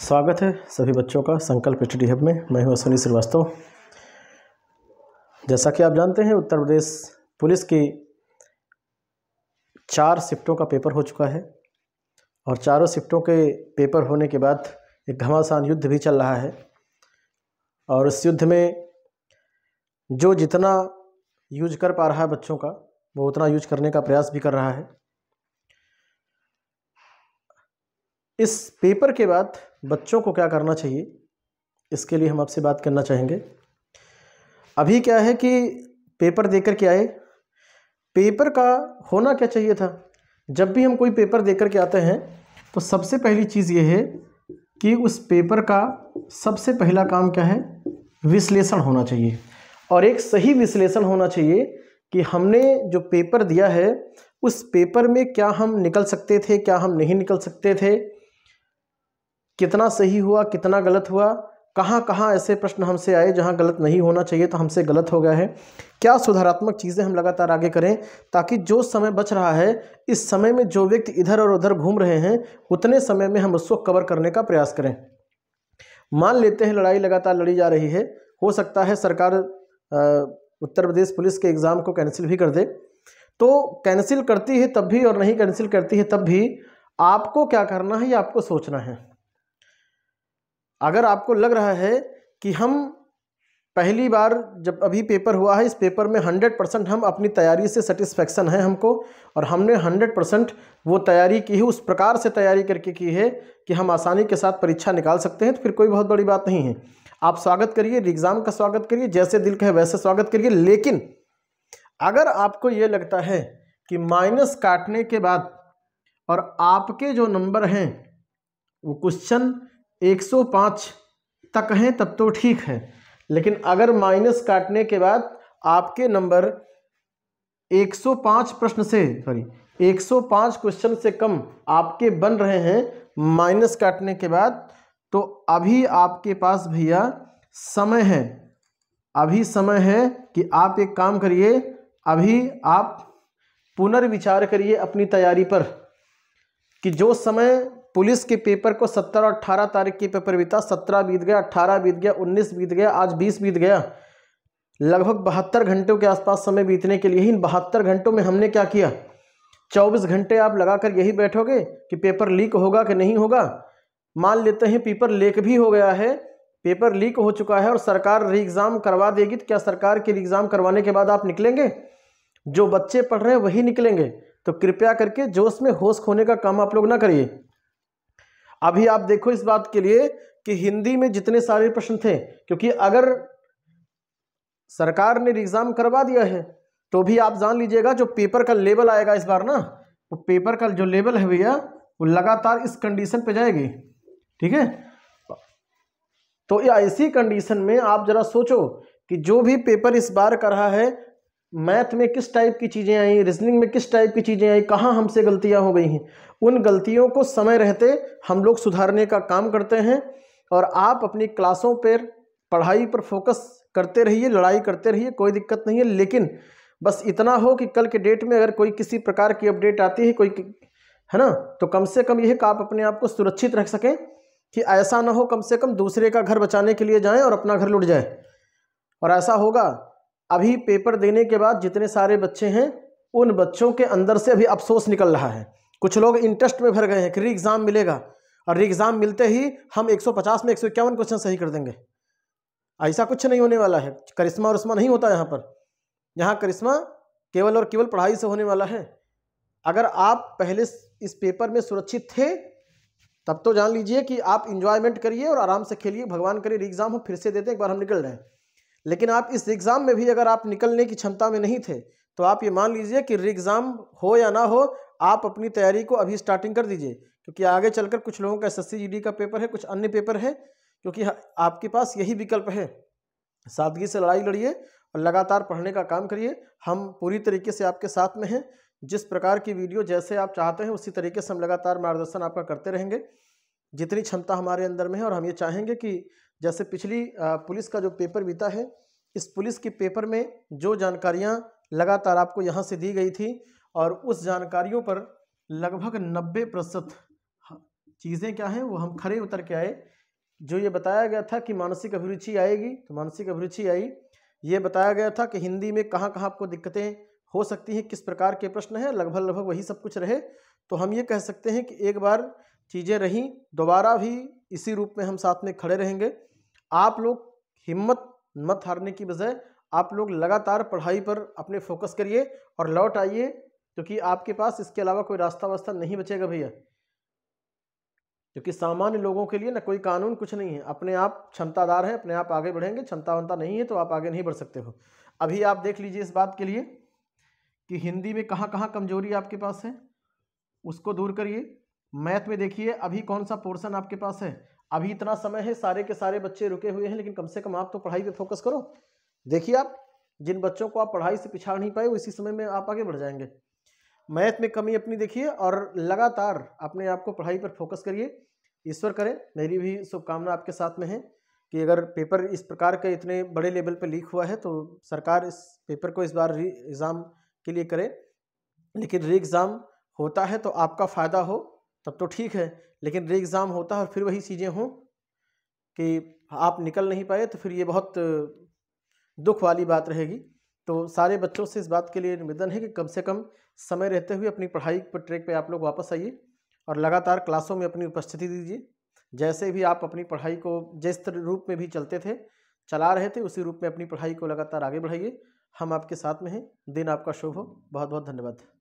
स्वागत है सभी बच्चों का संकल्प स्टडी हब में मैं हूं अश्विनी श्रीवास्तव जैसा कि आप जानते हैं उत्तर प्रदेश पुलिस की चार शिफ्टों का पेपर हो चुका है और चारों शिफ्टों के पेपर होने के बाद एक घमासान युद्ध भी चल रहा है और उस युद्ध में जो जितना यूज कर पा रहा है बच्चों का वो उतना यूज करने का प्रयास भी कर रहा है इस पेपर के बाद बच्चों को क्या करना चाहिए इसके लिए हम आपसे बात करना चाहेंगे अभी क्या है कि पेपर देकर के आए पेपर का होना क्या चाहिए था जब भी हम कोई पेपर देकर के आते हैं तो सबसे पहली चीज़ ये है कि उस पेपर का सबसे पहला काम क्या है विश्लेषण होना चाहिए और एक सही विश्लेषण होना चाहिए कि हमने जो पेपर दिया है उस पेपर में क्या हम निकल सकते थे क्या हम नहीं निकल सकते थे कितना सही हुआ कितना गलत हुआ कहाँ कहाँ ऐसे प्रश्न हमसे आए जहाँ गलत नहीं होना चाहिए तो हमसे गलत हो गया है क्या सुधारात्मक चीज़ें हम लगातार आगे करें ताकि जो समय बच रहा है इस समय में जो व्यक्ति इधर और उधर घूम रहे हैं उतने समय में हम उसको कवर करने का प्रयास करें मान लेते हैं लड़ाई लगातार लड़ी जा रही है हो सकता है सरकार उत्तर प्रदेश पुलिस के एग्ज़ाम को कैंसिल भी कर दे तो कैंसिल करती है तब भी और नहीं कैंसिल करती है तब भी आपको क्या करना है या आपको सोचना है अगर आपको लग रहा है कि हम पहली बार जब अभी पेपर हुआ है इस पेपर में हंड्रेड परसेंट हम अपनी तैयारी से सेटिस्फेक्शन है हमको और हमने हंड्रेड परसेंट वो तैयारी की है उस प्रकार से तैयारी करके की है कि हम आसानी के साथ परीक्षा निकाल सकते हैं तो फिर कोई बहुत बड़ी बात नहीं है आप स्वागत करिए एग्ज़ाम का स्वागत करिए जैसे दिल का है वैसे स्वागत करिए लेकिन अगर आपको ये लगता है कि माइनस काटने के बाद और आपके जो नंबर हैं वो क्वेश्चन 105 तक हैं तब तो ठीक है लेकिन अगर माइनस काटने के बाद आपके नंबर 105 प्रश्न से सॉरी 105 क्वेश्चन से कम आपके बन रहे हैं माइनस काटने के बाद तो अभी आपके पास भैया समय है अभी समय है कि आप एक काम करिए अभी आप पुनर्विचार करिए अपनी तैयारी पर कि जो समय पुलिस के पेपर को 17 और 18 तारीख के पेपर बीता 17 बीत गया 18 बीत गया 19 बीत गया आज 20 बीत गया लगभग बहत्तर घंटों के आसपास समय बीतने के लिए ही इन बहत्तर घंटों में हमने क्या किया चौबीस घंटे आप लगाकर यही बैठोगे कि पेपर लीक होगा कि नहीं होगा मान लेते हैं पेपर लीक भी हो गया है पेपर लीक हो चुका है और सरकार री एग्ज़ाम करवा देगी तो क्या सरकार के री एग्ज़ाम करवाने के बाद आप निकलेंगे जो बच्चे पढ़ रहे हैं वही निकलेंगे तो कृपया करके जोश में होश खोने का काम आप लोग ना करिए अभी आप देखो इस बात के लिए कि हिंदी में जितने सारे प्रश्न थे क्योंकि अगर सरकार ने एग्ज़ाम करवा दिया है तो भी आप जान लीजिएगा जो पेपर का लेबल आएगा इस बार ना वो तो पेपर का जो लेवल है भैया वो लगातार इस कंडीशन पे जाएगी ठीक है तो ऐसी कंडीशन में आप ज़रा सोचो कि जो भी पेपर इस बार कर रहा है मैथ में किस टाइप की चीज़ें आई रीजनिंग में किस टाइप की चीज़ें आई कहाँ हमसे गलतियाँ हो गई हैं उन गलतियों को समय रहते हम लोग सुधारने का काम करते हैं और आप अपनी क्लासों पर पढ़ाई पर फोकस करते रहिए लड़ाई करते रहिए कोई दिक्कत नहीं है लेकिन बस इतना हो कि कल के डेट में अगर कोई किसी प्रकार की अपडेट आती है कोई है ना तो कम से कम यह कि आप अपने आप को सुरक्षित रख सकें कि ऐसा ना हो कम से कम दूसरे का घर बचाने के लिए जाएं और अपना घर लुट जाए और ऐसा होगा अभी पेपर देने के बाद जितने सारे बच्चे हैं उन बच्चों के अंदर से अभी अफसोस निकल रहा है कुछ लोग इंटरेस्ट में भर गए हैं कि री एग्ज़ाम मिलेगा और री एग्ज़ाम मिलते ही हम 150 में एक क्वेश्चन सही कर देंगे ऐसा कुछ नहीं होने वाला है करिश्मा और उसमा नहीं होता यहाँ पर यहाँ करिश्मा केवल और केवल पढ़ाई से होने वाला है अगर आप पहले इस पेपर में सुरक्षित थे तब तो जान लीजिए कि आप इंजॉयमेंट करिए और आराम से खेलिए भगवान करिए री एग्ज़ाम हम फिर से देते हैं एक बार हम निकल रहे हैं लेकिन आप इस एग्ज़ाम में भी अगर आप निकलने की क्षमता में नहीं थे तो आप ये मान लीजिए कि री एग्ज़ाम हो या ना हो आप अपनी तैयारी को अभी स्टार्टिंग कर दीजिए क्योंकि आगे चलकर कुछ लोगों का एस एस e का पेपर है कुछ अन्य पेपर है क्योंकि आपके पास यही विकल्प है सादगी से लड़ाई लड़िए और लगातार पढ़ने का काम करिए हम पूरी तरीके से आपके साथ में हैं जिस प्रकार की वीडियो जैसे आप चाहते हैं उसी तरीके से हम लगातार मार्गदर्शन आपका करते रहेंगे जितनी क्षमता हमारे अंदर में है और हम ये चाहेंगे कि जैसे पिछली पुलिस का जो पेपर बीता है इस पुलिस के पेपर में जो जानकारियाँ लगातार आपको यहाँ से दी गई थी और उस जानकारियों पर लगभग नब्बे प्रतिशत चीज़ें क्या हैं वो हम खड़े उतर के आए जो ये बताया गया था कि मानसिक अभिरुचि आएगी तो मानसिक अभिरुचि आई ये बताया गया था कि हिंदी में कहाँ कहाँ आपको दिक्कतें हो सकती हैं किस प्रकार के प्रश्न हैं लगभग लगभग वही सब कुछ रहे तो हम ये कह सकते हैं कि एक बार चीज़ें रहीं दोबारा भी इसी रूप में हम साथ में खड़े रहेंगे आप लोग हिम्मत मत हारने की बजाय आप लोग लगातार पढ़ाई पर अपने फोकस करिए और लौट आइए क्योंकि आपके पास इसके अलावा कोई रास्ता वास्ता नहीं बचेगा भैया क्योंकि सामान्य लोगों के लिए ना कोई कानून कुछ नहीं है अपने आप क्षमतादार हैं अपने आप आगे बढ़ेंगे क्षमता वनता नहीं है तो आप आगे नहीं बढ़ सकते हो अभी आप देख लीजिए इस बात के लिए कि हिंदी में कहाँ कहाँ कमजोरी आपके पास है उसको दूर करिए मैथ में देखिए अभी कौन सा पोर्सन आपके पास है अभी इतना समय है सारे के सारे बच्चे रुके हुए हैं लेकिन कम से कम आप तो पढ़ाई पे फोकस करो देखिए आप जिन बच्चों को आप पढ़ाई से पिछाड़ नहीं पाए वो इसी समय में आप आगे बढ़ जाएंगे मैथ में कमी अपनी देखिए और लगातार अपने आप को पढ़ाई पर फोकस करिए ईश्वर करें मेरी भी शुभकामना आपके साथ में है कि अगर पेपर इस प्रकार के इतने बड़े लेवल पर लीक हुआ है तो सरकार इस पेपर को इस बार री एग्ज़ाम के लिए करे लेकिन री एग्ज़ाम होता है तो आपका फ़ायदा हो तब तो ठीक है लेकिन री एग्ज़ाम होता है और फिर वही चीज़ें हों कि आप निकल नहीं पाए तो फिर ये बहुत दुख वाली बात रहेगी तो सारे बच्चों से इस बात के लिए निवेदन है कि कम से कम समय रहते हुए अपनी पढ़ाई पर ट्रैक पे आप लोग वापस आइए और लगातार क्लासों में अपनी उपस्थिति दीजिए जैसे भी आप अपनी पढ़ाई को जिस रूप में भी चलते थे चला रहे थे उसी रूप में अपनी पढ़ाई को लगातार आगे बढ़ाइए हम आपके साथ में हैं दिन आपका शुभ हो बहुत बहुत धन्यवाद